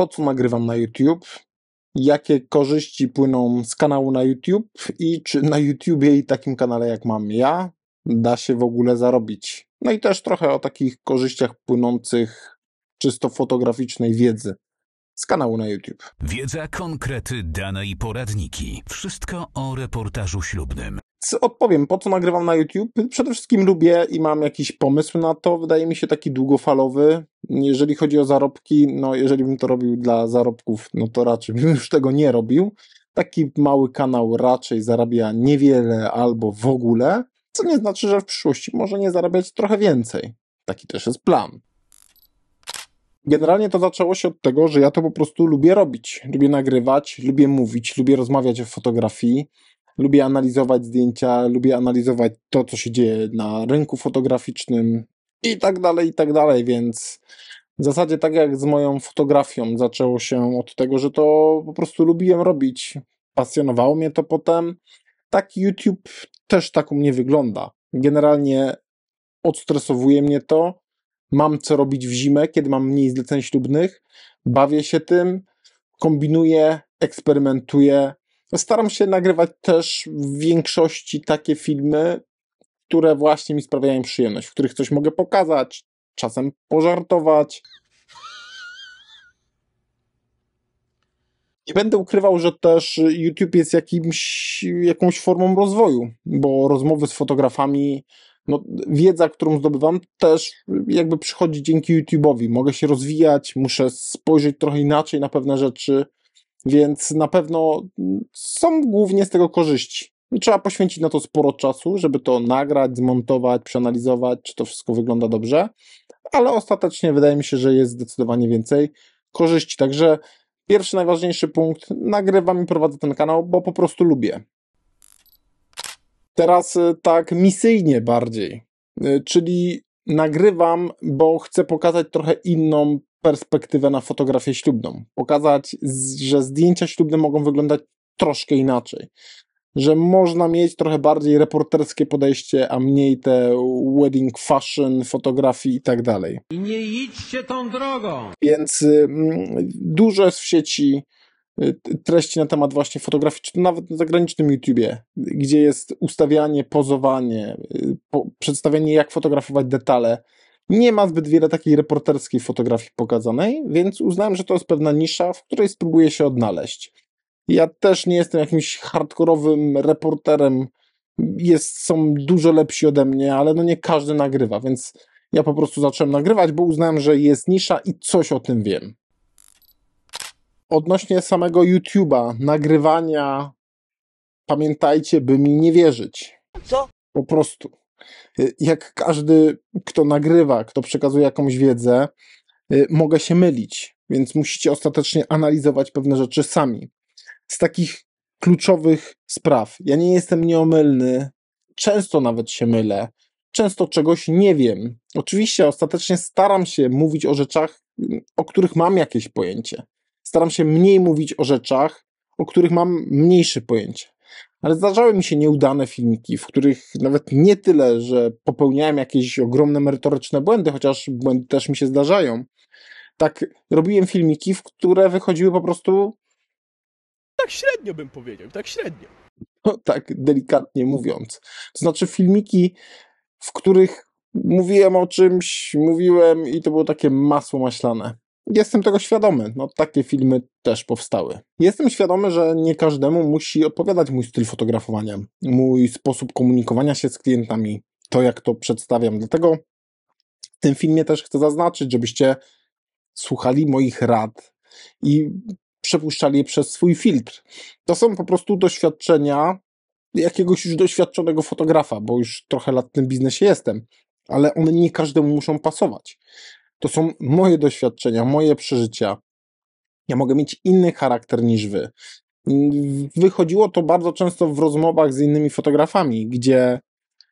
po co nagrywam na YouTube, jakie korzyści płyną z kanału na YouTube i czy na YouTubie i takim kanale jak mam ja da się w ogóle zarobić. No i też trochę o takich korzyściach płynących czysto fotograficznej wiedzy z kanału na YouTube. Wiedza, konkrety, dane i poradniki. Wszystko o reportażu ślubnym odpowiem, po co nagrywam na YouTube? Przede wszystkim lubię i mam jakiś pomysł na to, wydaje mi się taki długofalowy. Jeżeli chodzi o zarobki, no jeżeli bym to robił dla zarobków, no to raczej bym już tego nie robił. Taki mały kanał raczej zarabia niewiele albo w ogóle, co nie znaczy, że w przyszłości może nie zarabiać trochę więcej. Taki też jest plan. Generalnie to zaczęło się od tego, że ja to po prostu lubię robić. Lubię nagrywać, lubię mówić, lubię rozmawiać o fotografii, Lubię analizować zdjęcia, lubię analizować to, co się dzieje na rynku fotograficznym i tak dalej, i tak dalej, więc w zasadzie tak jak z moją fotografią zaczęło się od tego, że to po prostu lubiłem robić, pasjonowało mnie to potem. Tak YouTube też tak u mnie wygląda. Generalnie odstresowuje mnie to, mam co robić w zimę, kiedy mam mniej zleceń ślubnych, bawię się tym, kombinuję, eksperymentuję, Staram się nagrywać też w większości takie filmy, które właśnie mi sprawiają przyjemność, w których coś mogę pokazać, czasem pożartować. Nie będę ukrywał, że też YouTube jest jakimś, jakąś formą rozwoju, bo rozmowy z fotografami, no, wiedza, którą zdobywam, też jakby przychodzi dzięki YouTube'owi. Mogę się rozwijać, muszę spojrzeć trochę inaczej na pewne rzeczy. Więc na pewno są głównie z tego korzyści. Trzeba poświęcić na to sporo czasu, żeby to nagrać, zmontować, przeanalizować, czy to wszystko wygląda dobrze, ale ostatecznie wydaje mi się, że jest zdecydowanie więcej korzyści. Także pierwszy najważniejszy punkt, nagrywam i prowadzę ten kanał, bo po prostu lubię. Teraz y, tak misyjnie bardziej, y, czyli nagrywam, bo chcę pokazać trochę inną perspektywę na fotografię ślubną. Pokazać, że zdjęcia ślubne mogą wyglądać troszkę inaczej. Że można mieć trochę bardziej reporterskie podejście, a mniej te wedding fashion, fotografii i tak dalej. I nie idźcie tą drogą! Więc mm, dużo jest w sieci y, treści na temat właśnie fotografii, czy to nawet na zagranicznym YouTubie, gdzie jest ustawianie, pozowanie, y, po, przedstawianie jak fotografować detale, nie ma zbyt wiele takiej reporterskiej fotografii pokazanej, więc uznałem, że to jest pewna nisza, w której spróbuję się odnaleźć. Ja też nie jestem jakimś hardkorowym reporterem, jest, są dużo lepsi ode mnie, ale no nie każdy nagrywa, więc ja po prostu zacząłem nagrywać, bo uznałem, że jest nisza i coś o tym wiem. Odnośnie samego YouTube'a, nagrywania, pamiętajcie, by mi nie wierzyć. Co? Po prostu. Y, jak każdy, kto nagrywa, kto przekazuje jakąś wiedzę, y, mogę się mylić, więc musicie ostatecznie analizować pewne rzeczy sami. Z takich kluczowych spraw. Ja nie jestem nieomylny, często nawet się mylę, często czegoś nie wiem. Oczywiście ostatecznie staram się mówić o rzeczach, mm, o których mam jakieś pojęcie. Staram się mniej mówić o rzeczach, o których mam mniejsze pojęcie ale zdarzały mi się nieudane filmiki, w których nawet nie tyle, że popełniałem jakieś ogromne merytoryczne błędy, chociaż błędy też mi się zdarzają. Tak, robiłem filmiki, w które wychodziły po prostu. Tak średnio bym powiedział, tak średnio. No, tak delikatnie mówiąc. To znaczy filmiki, w których mówiłem o czymś, mówiłem i to było takie masło maślane. Jestem tego świadomy. No, takie filmy też powstały. Jestem świadomy, że nie każdemu musi odpowiadać mój styl fotografowania, mój sposób komunikowania się z klientami, to jak to przedstawiam. Dlatego w tym filmie też chcę zaznaczyć, żebyście słuchali moich rad i przepuszczali je przez swój filtr. To są po prostu doświadczenia jakiegoś już doświadczonego fotografa, bo już trochę lat w tym biznesie jestem, ale one nie każdemu muszą pasować. To są moje doświadczenia, moje przeżycia. Ja mogę mieć inny charakter niż wy. Wychodziło to bardzo często w rozmowach z innymi fotografami, gdzie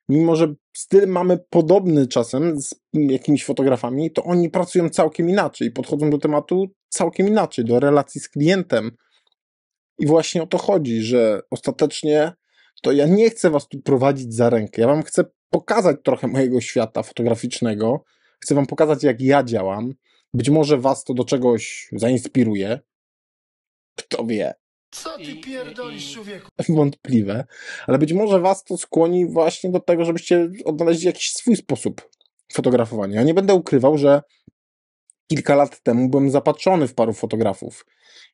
mimo że styl mamy podobny czasem z jakimiś fotografami, to oni pracują całkiem inaczej, podchodzą do tematu całkiem inaczej, do relacji z klientem. I właśnie o to chodzi, że ostatecznie to ja nie chcę was tu prowadzić za rękę. Ja wam chcę pokazać trochę mojego świata fotograficznego, Chcę Wam pokazać, jak ja działam. Być może Was to do czegoś zainspiruje. Kto wie. Co ty pierdolisz, człowieku? Wątpliwe, ale być może was to skłoni właśnie do tego, żebyście odnaleźli jakiś swój sposób fotografowania. Ja nie będę ukrywał, że kilka lat temu byłem zapatrzony w paru fotografów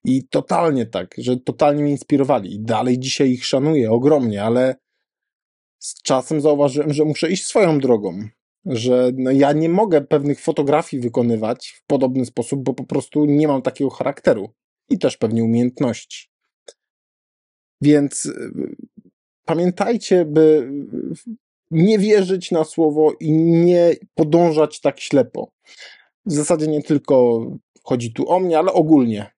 i totalnie tak, że totalnie mnie inspirowali. I dalej dzisiaj ich szanuję ogromnie, ale z czasem zauważyłem, że muszę iść swoją drogą że no ja nie mogę pewnych fotografii wykonywać w podobny sposób, bo po prostu nie mam takiego charakteru i też pewnie umiejętności. Więc y, pamiętajcie, by nie wierzyć na słowo i nie podążać tak ślepo. W zasadzie nie tylko chodzi tu o mnie, ale ogólnie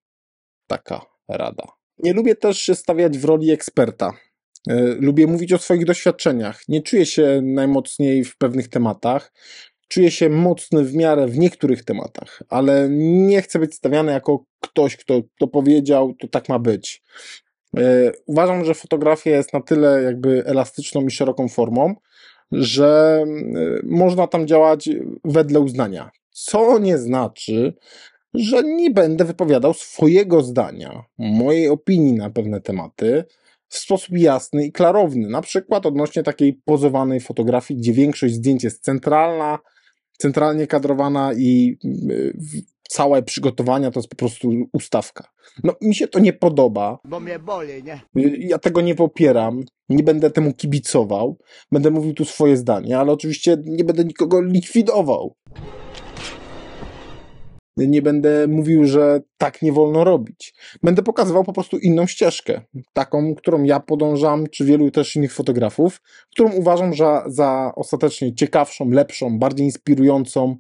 taka rada. Nie lubię też się stawiać w roli eksperta. E, lubię mówić o swoich doświadczeniach. Nie czuję się najmocniej w pewnych tematach. Czuję się mocny w miarę w niektórych tematach, ale nie chcę być stawiany jako ktoś, kto to powiedział, to tak ma być. E, uważam, że fotografia jest na tyle jakby elastyczną i szeroką formą, że e, można tam działać wedle uznania. Co nie znaczy, że nie będę wypowiadał swojego zdania, mojej opinii na pewne tematy, w sposób jasny i klarowny. Na przykład odnośnie takiej pozowanej fotografii, gdzie większość zdjęć jest centralna, centralnie kadrowana i mm, całe przygotowania to jest po prostu ustawka. No, mi się to nie podoba. Bo mnie boli, nie? Ja tego nie popieram, nie będę temu kibicował, będę mówił tu swoje zdanie, ale oczywiście nie będę nikogo likwidował nie będę mówił, że tak nie wolno robić. Będę pokazywał po prostu inną ścieżkę, taką, którą ja podążam, czy wielu też innych fotografów, którą uważam za, za ostatecznie ciekawszą, lepszą, bardziej inspirującą.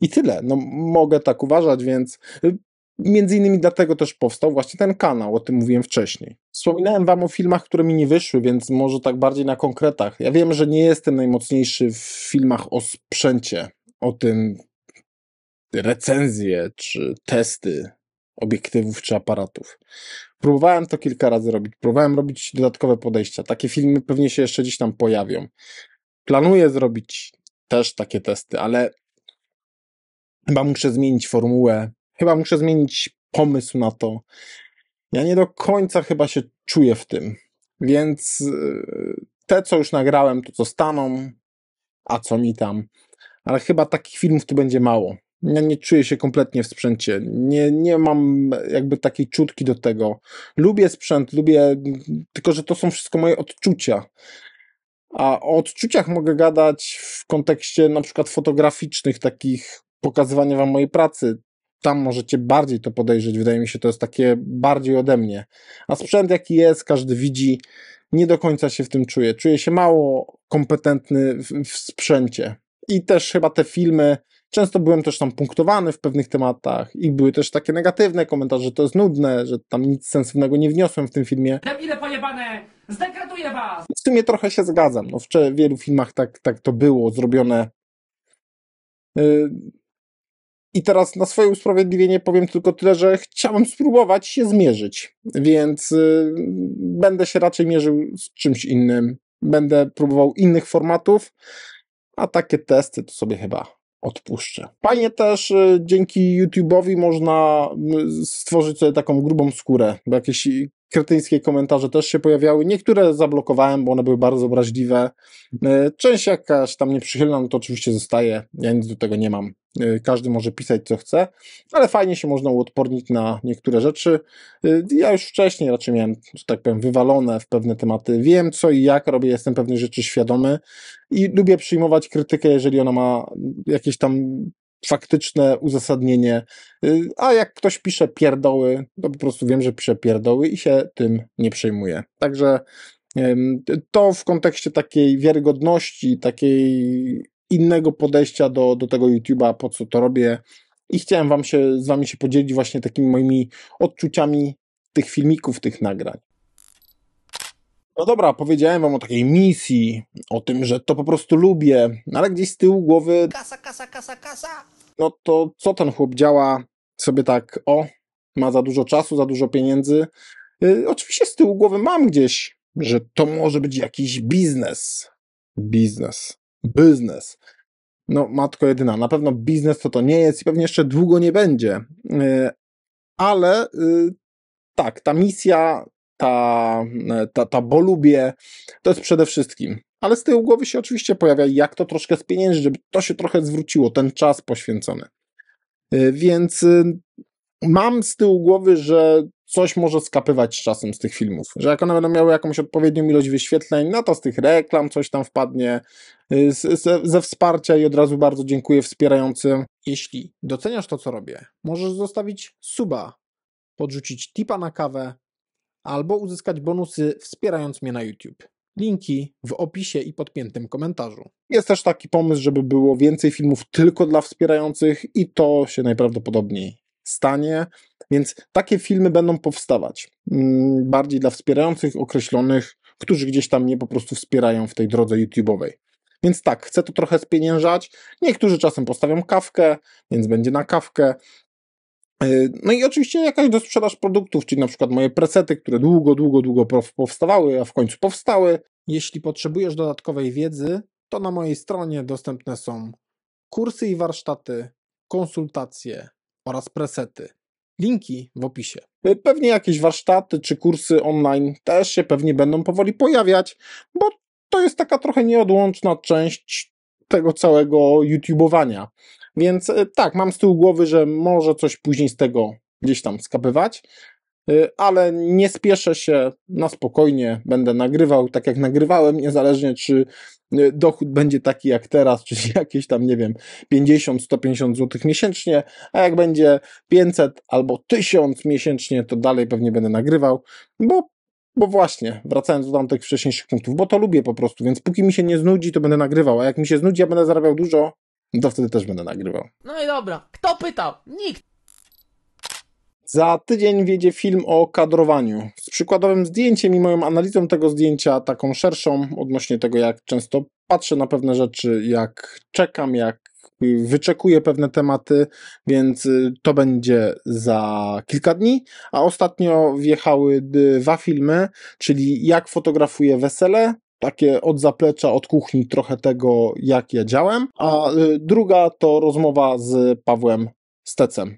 I tyle. No, mogę tak uważać, więc y, Między innymi dlatego też powstał właśnie ten kanał, o tym mówiłem wcześniej. Wspominałem wam o filmach, które mi nie wyszły, więc może tak bardziej na konkretach. Ja wiem, że nie jestem najmocniejszy w filmach o sprzęcie, o tym recenzje czy testy obiektywów czy aparatów. Próbowałem to kilka razy robić, próbowałem robić dodatkowe podejścia. Takie filmy pewnie się jeszcze gdzieś tam pojawią. Planuję zrobić też takie testy, ale chyba muszę zmienić formułę, chyba muszę zmienić pomysł na to. Ja nie do końca chyba się czuję w tym. Więc e, te, co już nagrałem, to co staną, a co mi tam. Ale chyba takich filmów tu będzie mało. Ja no, nie czuję się kompletnie w sprzęcie. Nie, nie mam jakby takiej czutki do tego. Lubię sprzęt, lubię, tylko że to są wszystko moje odczucia. A o odczuciach mogę gadać w kontekście na przykład fotograficznych, takich pokazywania wam mojej pracy. Tam możecie bardziej to podejrzeć, wydaje mi się, to jest takie bardziej ode mnie. A sprzęt jaki jest, każdy widzi, nie do końca się w tym czuję. Czuję się mało kompetentny w, w sprzęcie. I też chyba te filmy, Często byłem też tam punktowany w pewnych tematach i były też takie negatywne komentarze, że to jest nudne, że tam nic sensownego nie wniosłem w tym filmie. Debile pojebane! Zdegraduję was! W sumie trochę się zgadzam. No, w wielu filmach tak, tak to było zrobione. Y, I teraz na swoje usprawiedliwienie powiem tylko tyle, że chciałem spróbować się zmierzyć, więc y, będę się raczej mierzył z czymś innym. Będę próbował innych formatów, a takie testy to sobie chyba odpuszczę. Panie też y, dzięki YouTube'owi można stworzyć sobie taką grubą skórę, bo jakieś kretyńskie komentarze też się pojawiały. Niektóre zablokowałem, bo one były bardzo obraźliwe. Y, część jakaś tam nieprzychylna, no to oczywiście zostaje. Ja nic do tego nie mam. Y, każdy może pisać co chce, ale fajnie się można uodpornić na niektóre rzeczy. Y, ja już wcześniej raczej miałem, że tak powiem, wywalone w pewne tematy. Wiem co i jak robię, jestem pewnych rzeczy świadomy i lubię przyjmować krytykę, jeżeli ona ma jakieś tam faktyczne uzasadnienie, y, a jak ktoś pisze pierdoły, to po prostu wiem, że pisze pierdoły i się tym nie przejmuję. Także to w kontekście takiej wiarygodności, takiej innego podejścia do, do tego YouTube'a, po co to robię. I chciałem wam się, z wami się podzielić właśnie takimi moimi odczuciami tych filmików, tych nagrań. No dobra, powiedziałem wam o takiej misji, o tym, że to po prostu lubię, no ale gdzieś z tyłu głowy... Kasa, kasa, kasa, kasa! No to co ten chłop działa sobie tak, o, ma za dużo czasu, za dużo pieniędzy. Y, oczywiście z tyłu głowy mam gdzieś, że to może być jakiś biznes. Biznes biznes. No, matko jedyna, na pewno biznes to to nie jest i pewnie jeszcze długo nie będzie, y, ale y, tak, ta misja, ta, ta, ta bolubie, to jest przede wszystkim. Ale z tyłu głowy się oczywiście pojawia, jak to troszkę pieniędzy, żeby to się trochę zwróciło, ten czas poświęcony. Y, więc mam z tyłu głowy, że coś może skapywać z czasem z tych filmów. Że jak one będą miały jakąś odpowiednią ilość wyświetleń, no to z tych reklam coś tam wpadnie, y, ze, ze wsparcia i od razu bardzo dziękuję wspierającym. Jeśli doceniasz to, co robię, możesz zostawić suba, podrzucić tipa na kawę albo uzyskać bonusy wspierając mnie na YouTube. Linki w opisie i podpiętym komentarzu. Jest też taki pomysł, żeby było więcej filmów tylko dla wspierających, i to się najprawdopodobniej stanie, więc takie filmy będą powstawać. Mm, bardziej dla wspierających, określonych, którzy gdzieś tam mnie po prostu wspierają w tej drodze YouTube'owej. Więc tak, chcę to trochę spieniężać. Niektórzy czasem postawią kawkę, więc będzie na kawkę. Y, no i oczywiście jakaś sprzedaż produktów, czyli na przykład moje presety, które długo, długo, długo powstawały, a w końcu powstały. Jeśli potrzebujesz dodatkowej wiedzy, to na mojej stronie dostępne są kursy i warsztaty, konsultacje, oraz presety. Linki w opisie. Y, pewnie jakieś warsztaty czy kursy online też się pewnie będą powoli pojawiać, bo to jest taka trochę nieodłączna część tego całego YouTube'owania. Więc y, tak, mam z tyłu głowy, że może coś później z tego gdzieś tam skapywać, Y, ale nie spieszę się, na spokojnie będę nagrywał tak jak nagrywałem, niezależnie czy y, dochód będzie taki jak teraz, czy jakieś tam, nie wiem, 50-150 zł miesięcznie, a jak będzie 500 albo 1000 miesięcznie, to dalej pewnie będę nagrywał, bo bo właśnie, wracając do tamtych wcześniejszych punktów, bo to lubię po prostu, więc póki mi się nie znudzi, to będę nagrywał, a jak mi się znudzi, ja będę zarabiał dużo, to wtedy też będę nagrywał. No i dobra, kto pytał? Nikt! Za tydzień wiedzie film o kadrowaniu z przykładowym zdjęciem i moją analizą tego zdjęcia, taką szerszą, odnośnie tego, jak często patrzę na pewne rzeczy, jak czekam, jak wyczekuję pewne tematy, więc y, to będzie za kilka dni. A ostatnio wjechały dwa filmy, czyli jak fotografuję wesele, takie od zaplecza, od kuchni trochę tego, jak ja działem, a y, druga to rozmowa z Pawłem Stecem.